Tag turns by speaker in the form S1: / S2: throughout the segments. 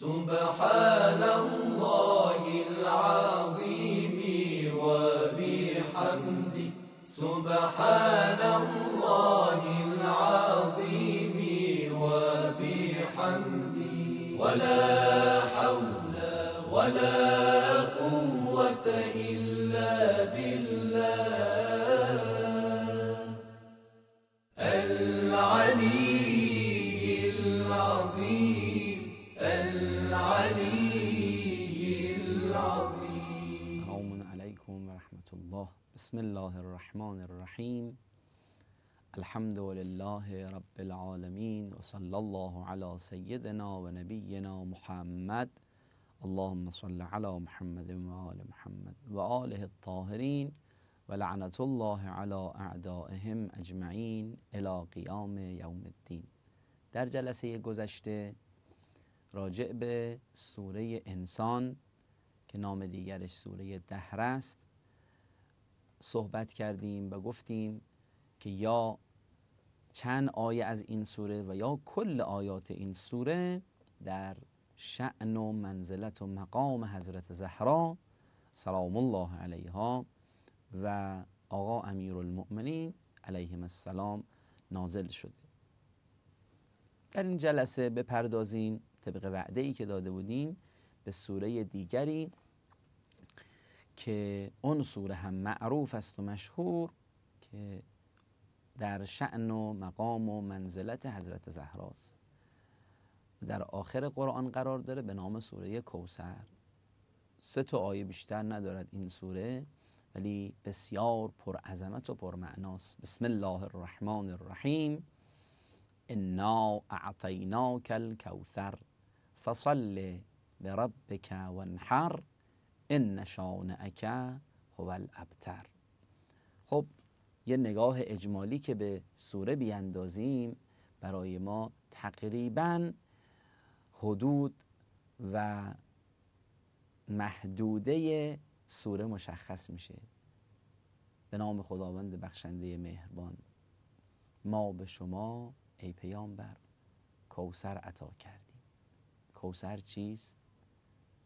S1: سبحان الله العظيم وبحمده سبحان الله الرحمن الرحیم الحمد لله رب العالمین و الله علی سیدنا و نبینا محمد اللهم صل على محمد و آل محمد و آله الطاهرین الله علی اعدائهم اجمعین الی قیام یوم الدین در جلسه گذشته راجع به سوره انسان که نام دیگرش سوره دهر است صحبت کردیم و گفتیم که یا چند آیه از این سوره و یا کل آیات این سوره در شعن و منزلت و مقام حضرت زهرا سلام الله علیها و آقا امیر المؤمنین علیهم السلام نازل شده در این جلسه بپردازیم طبق وعده ای که داده بودیم به سوره دیگری که اون سوره هم معروف است و مشهور که در شأن و مقام و منزلت حضرت زهراست در آخر قرآن قرار داره به نام سوره کوسر سه تا آیه بیشتر ندارد این سوره ولی بسیار پر و پر بسم الله الرحمن الرحیم انا اعطیناک الکوثر فصل و وانحر ان اکه هو الابتر خب یه نگاه اجمالی که به سوره بیاندازیم برای ما تقریبا حدود و محدوده سوره مشخص میشه به نام خداوند بخشنده مهربان ما به شما ای پیامبر کوسر عطا کردیم کوسر چیست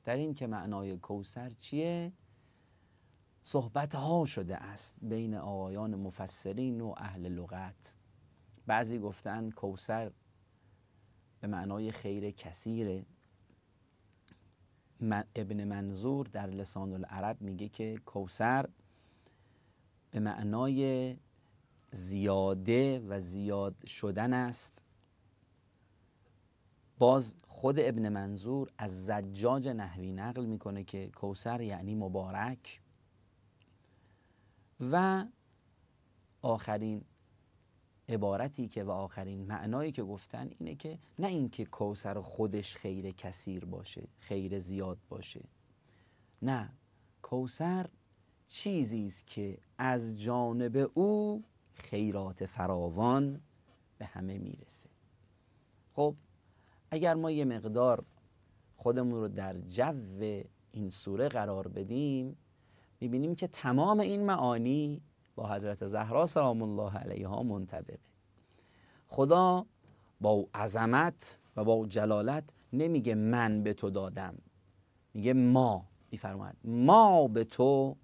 S1: در این که معنای کوسر چیه صحبت ها شده است بین آقایان مفسرین و اهل لغت بعضی گفتن کوسر به معنای خیر کسیره ابن منظور در لسان العرب میگه که کوسر به معنای زیاده و زیاد شدن است باز خود ابن منظور از زجاج نحوی نقل میکنه که کوسر یعنی مبارک و آخرین عبارتی که و آخرین معنایی که گفتن اینه که نه اینکه کوسر خودش خیر کثیر باشه خیر زیاد باشه نه کوسر چیزی است که از جانب او خیرات فراوان به همه میرسه خب اگر ما یه مقدار خودمون رو در جو این سوره قرار بدیم میبینیم که تمام این معانی با حضرت زهرا سلام الله علیها منطبقه خدا با عظمت و با جلالت نمیگه من به تو دادم میگه ما میفرماید ما به تو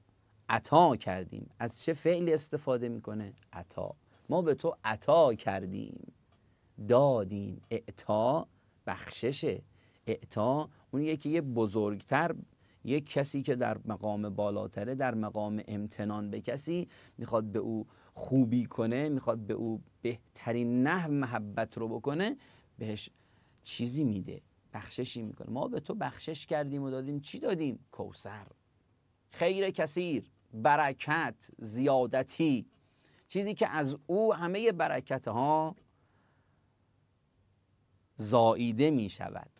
S1: عطا کردیم از چه فعلی استفاده میکنه عطا ما به تو عطا کردیم دادیم اعطا بخششه اعطا اون یکی یه بزرگتر یک کسی که در مقام بالاتره در مقام امتنان به کسی میخواد به او خوبی کنه میخواد به او بهترین نه محبت رو بکنه بهش چیزی میده بخششی میکنه ما به تو بخشش کردیم و دادیم چی دادیم کوسر خیر کثیر برکت زیادتی چیزی که از او همه برکت ها زاییده می شود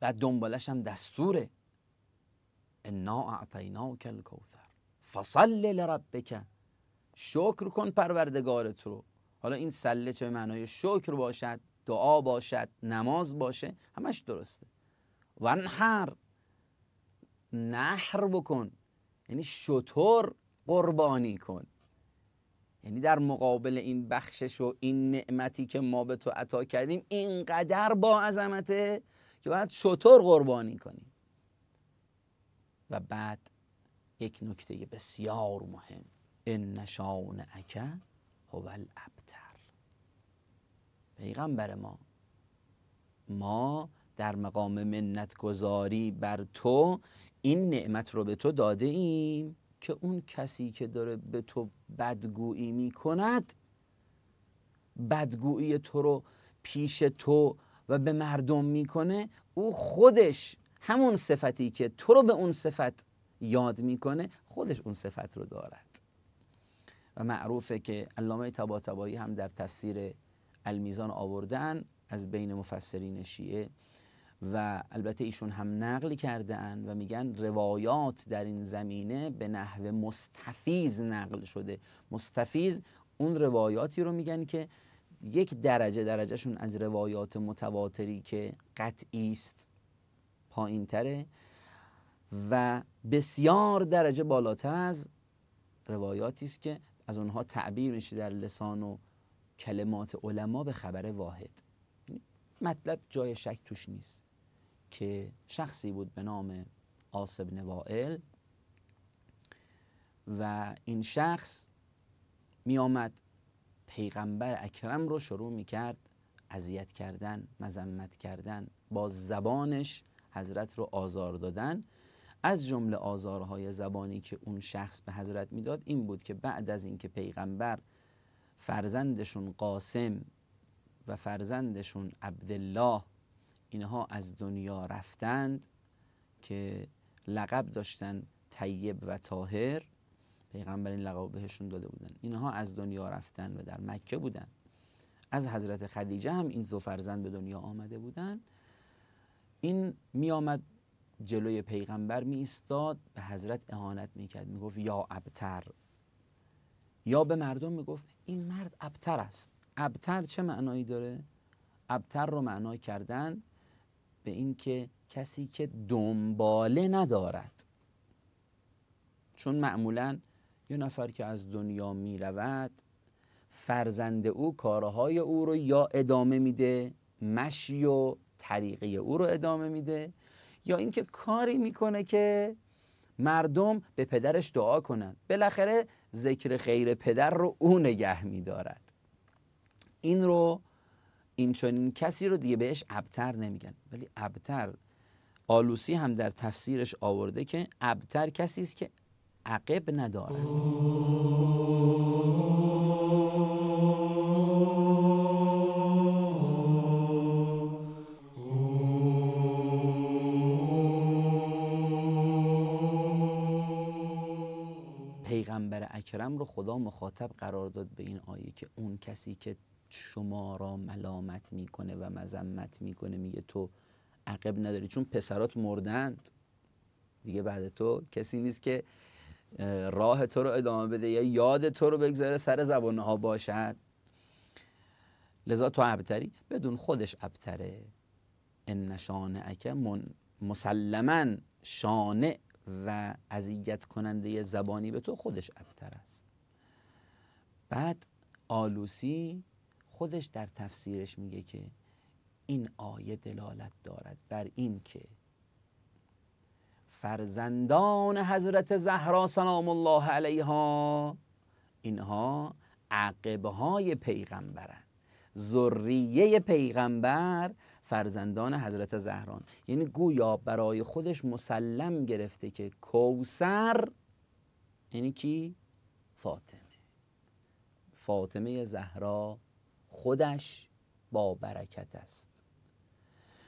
S1: بعد دنبالش هم دستوره انا اعطیناک کوثر فصل لربک شکر کن پروردگارت رو حالا این سله چه معنای شکر باشد دعا باشد نماز باشه همش درسته ونحر نحر بکن یعنی شطور قربانی کن یعنی در مقابل این بخشش و این نعمتی که ما به تو عطا کردیم اینقدر با عظمته که باید شطور قربانی کنیم و بعد یک نکته بسیار مهم ان نشان اکه هو الابتر پیغمبر ما ما در مقام منت بر تو این نعمت رو به تو داده ایم که اون کسی که داره به تو بدگویی می کند بدگویی تو رو پیش تو و به مردم میکنه او خودش همون صفتی که تو رو به اون صفت یاد میکنه خودش اون صفت رو دارد و معروفه که علامه تباتبایی هم در تفسیر المیزان آوردن از بین مفسرین شیعه و البته ایشون هم نقل کرده و میگن روایات در این زمینه به نحو مستفیز نقل شده مستفیز اون روایاتی رو میگن که یک درجه درجهشون از روایات متواتری که قطعی است پایین تره و بسیار درجه بالاتر از روایاتی است که از اونها تعبیر میشه در لسان و کلمات علما به خبر واحد یعنی مطلب جای شک توش نیست که شخصی بود به نام آسب نوائل و این شخص می آمد پیغمبر اکرم رو شروع می کرد اذیت کردن مذمت کردن با زبانش حضرت رو آزار دادن از جمله آزارهای زبانی که اون شخص به حضرت میداد این بود که بعد از اینکه پیغمبر فرزندشون قاسم و فرزندشون عبدالله اینها از دنیا رفتند که لقب داشتن طیب و طاهر پیغمبر این لقب بهشون داده بودن اینها از دنیا رفتن و در مکه بودن از حضرت خدیجه هم این دو فرزند به دنیا آمده بودند این می آمد جلوی پیغمبر می ایستاد به حضرت اهانت می کرد می گفت یا ابتر یا به مردم می گفت این مرد ابتر است ابتر چه معنایی داره؟ ابتر رو معنا کردن به اینکه کسی که دنباله ندارد چون معمولا یه نفر که از دنیا می رود فرزند او کارهای او رو یا ادامه میده مشی و طریقه او رو ادامه میده یا اینکه کاری میکنه که مردم به پدرش دعا کنند بالاخره ذکر خیر پدر رو او نگه میدارد این رو این این کسی رو دیگه بهش ابتر نمیگن ولی ابتر آلوسی هم در تفسیرش آورده که ابتر کسی است که عقب ندارد پیغمبر اکرم رو خدا مخاطب قرار داد به این آیه که اون کسی که شما را ملامت میکنه و مذمت میکنه میگه تو عقب نداری چون پسرات مردند دیگه بعد تو کسی نیست که راه تو رو ادامه بده یا یاد تو رو بگذاره سر زبانها باشد لذا تو ابتری بدون خودش ابتره ان شانعک من مسلما شانه و اذیت کننده زبانی به تو خودش ابتر است بعد آلوسی خودش در تفسیرش میگه که این آیه دلالت دارد بر این که فرزندان حضرت زهرا سلام الله علیها اینها عقبه های پیغمبرند ذریه پیغمبر فرزندان حضرت زهران یعنی گویا برای خودش مسلم گرفته که کوسر یعنی کی؟ فاطمه فاطمه زهرا خودش با برکت است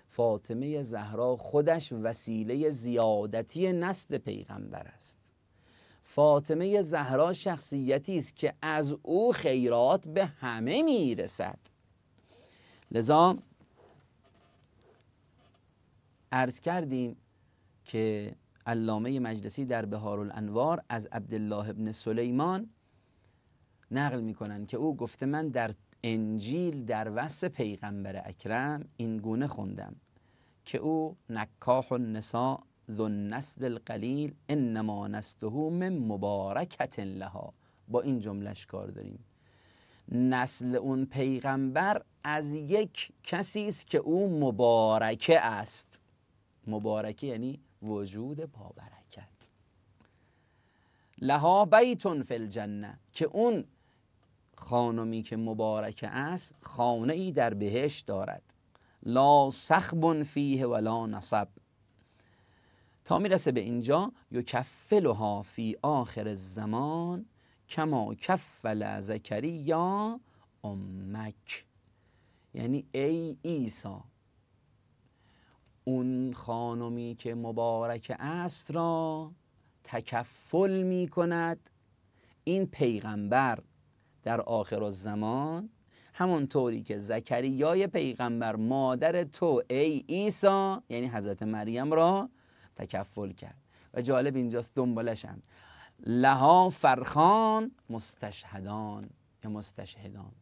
S1: فاطمه زهرا خودش وسیله زیادتی نسل پیغمبر است فاطمه زهرا شخصیتی است که از او خیرات به همه میرسد لذا عرض کردیم که علامه مجلسی در بهار الانوار از عبدالله ابن سلیمان نقل میکنن که او گفته من در انجیل در وصف پیغمبر اکرم این گونه خوندم که او نکاح النساء ذو النسل القلیل انما نسله من مبارکت لها با این جملش کار داریم نسل اون پیغمبر از یک کسی است که او مبارکه است مبارکه یعنی وجود با لها بیتون فی الجنه که اون خانمی که مبارک است خانه ای در بهش دارد لا سخبون فیه ولا نصب تا میرسه به اینجا یکفلها فی آخر الزمان کما کفل یا امک یعنی ای عیسی اون خانمی که مبارک است را تکفل می کند این پیغمبر در آخر زمان همونطوری که زکریای پیغمبر مادر تو ای عیسی یعنی حضرت مریم را تکفل کرد و جالب اینجاست دنبالشم لها فرخان مستشهدان یا مستشهدان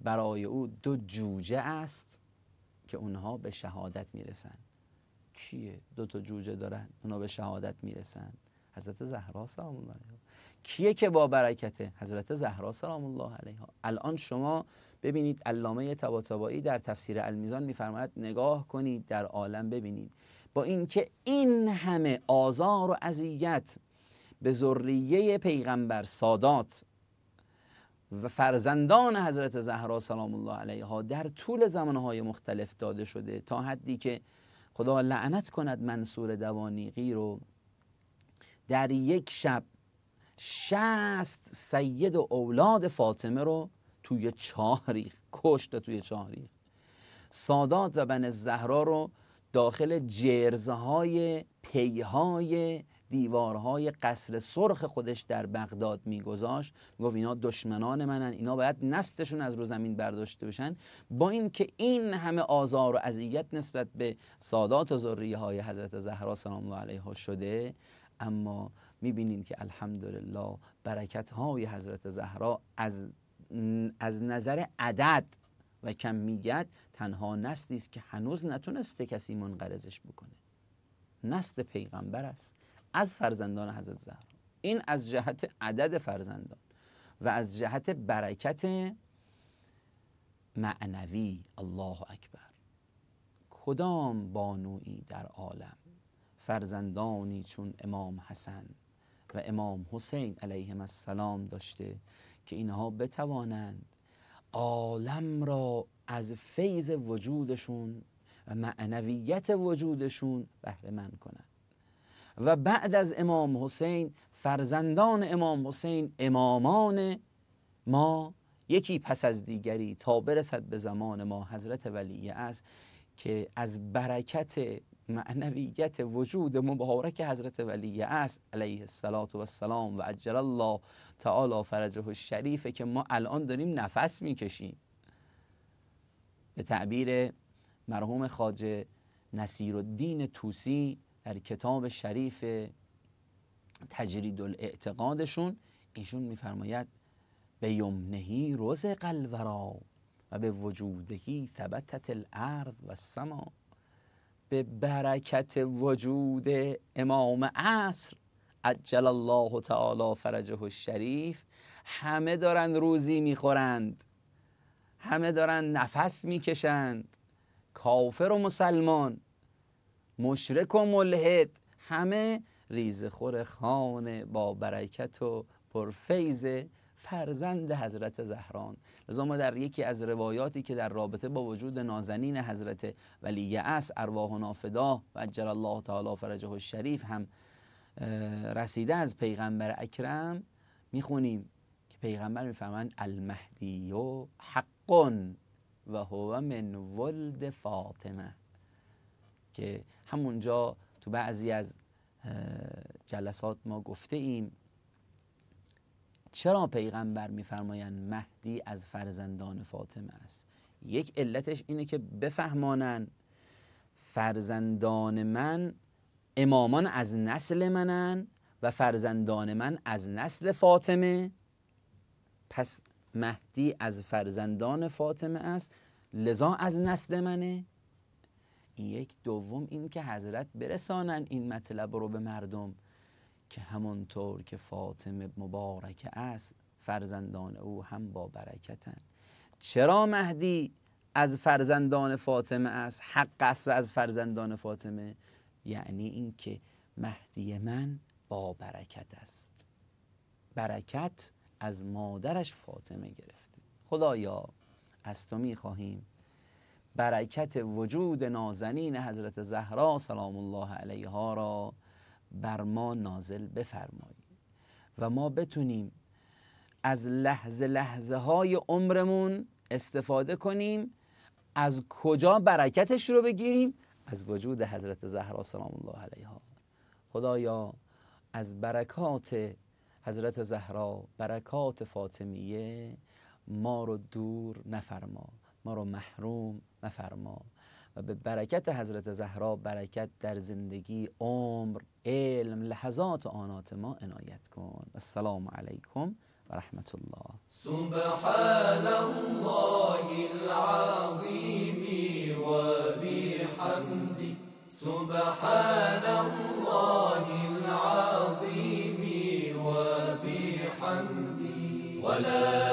S1: برای او دو جوجه است که اونها به شهادت میرسن کیه دو تا جوجه دارن اونها به شهادت میرسن حضرت زهرا سلام الله کیه که با برکته حضرت زهرا سلام الله علیها الان شما ببینید علامه طباطبایی در تفسیر المیزان میفرماید نگاه کنید در عالم ببینید با اینکه این همه آزار و اذیت به ذریه پیغمبر سادات و فرزندان حضرت زهرا سلام الله علیها در طول زمانهای مختلف داده شده تا حدی که خدا لعنت کند منصور دوانیقی رو در یک شب شست سید و اولاد فاطمه رو توی چاه ریخت کشت توی چاه ریخت سادات و بن زهرا رو داخل های پیهای دیوارهای قصر سرخ خودش در بغداد میگذاشت گفت اینا دشمنان منن اینا باید نستشون از رو زمین برداشته بشن با اینکه این همه آزار و اذیت نسبت به سادات و ذریه های حضرت زهرا سلام الله علیها شده اما میبینید که الحمدلله برکت های حضرت زهرا از, از نظر عدد و کمیت تنها نسلی است که هنوز نتونسته کسی منقرضش بکنه نسل پیغمبر است از فرزندان حضرت زهرا این از جهت عدد فرزندان و از جهت برکت معنوی الله اکبر کدام بانویی در عالم فرزندانی چون امام حسن و امام حسین علیه السلام داشته که اینها بتوانند عالم را از فیض وجودشون و معنویت وجودشون بهره مند کنند و بعد از امام حسین فرزندان امام حسین امامان ما یکی پس از دیگری تا برسد به زمان ما حضرت ولی است که از برکت معنویت وجود مبارک حضرت ولی است علیه السلام و السلام و عجل الله تعالی فرجه شریفه که ما الان داریم نفس میکشیم به تعبیر مرحوم خاجه نصیر الدین توسی در کتاب شریف تجرید الاعتقادشون ایشون میفرماید به یمنهی روز قلورا و به وجودهی ثبتت الارض و سما به برکت وجود امام عصر عجل الله تعالی فرجه الشریف همه دارن روزی میخورند همه دارن نفس میکشند کافر و مسلمان مشرک و ملحد همه ریزخور خانه با برکت و پرفیزه فرزند حضرت زهران لذا ما در یکی از روایاتی که در رابطه با وجود نازنین حضرت ولی است ارواح و نافدا و الله تعالی فرجه الشریف هم رسیده از پیغمبر اکرم میخونیم که پیغمبر میفهمند المهدی و و هو من ولد فاطمه که همونجا تو بعضی از جلسات ما گفته ایم چرا پیغمبر میفرمایند مهدی از فرزندان فاطمه است یک علتش اینه که بفهمانن فرزندان من امامان از نسل منن و فرزندان من از نسل فاطمه پس مهدی از فرزندان فاطمه است لذا از نسل منه یک دوم این که حضرت برسانن این مطلب رو به مردم که همانطور که فاطمه مبارک است فرزندان او هم با برکتن چرا مهدی از فرزندان فاطمه است حق است و از فرزندان فاطمه یعنی اینکه مهدی من با برکت است برکت از مادرش فاطمه گرفته خدایا از تو خواهیم برکت وجود نازنین حضرت زهرا سلام الله علیها را بر ما نازل بفرمایی و ما بتونیم از لحظه لحظه های عمرمون استفاده کنیم از کجا برکتش رو بگیریم از وجود حضرت زهرا سلام الله علیها خدایا از برکات حضرت زهرا برکات فاطمیه ما رو دور نفرما ما رو محروم نفرما و به برکت حضرت زهرا برکت در زندگی عمر علم لحظات و آنات ما عنایت کن السلام علیکم و رحمت الله سبحان الله العظیم و بحمدی سبحان الله العظیم و بحمدی ولا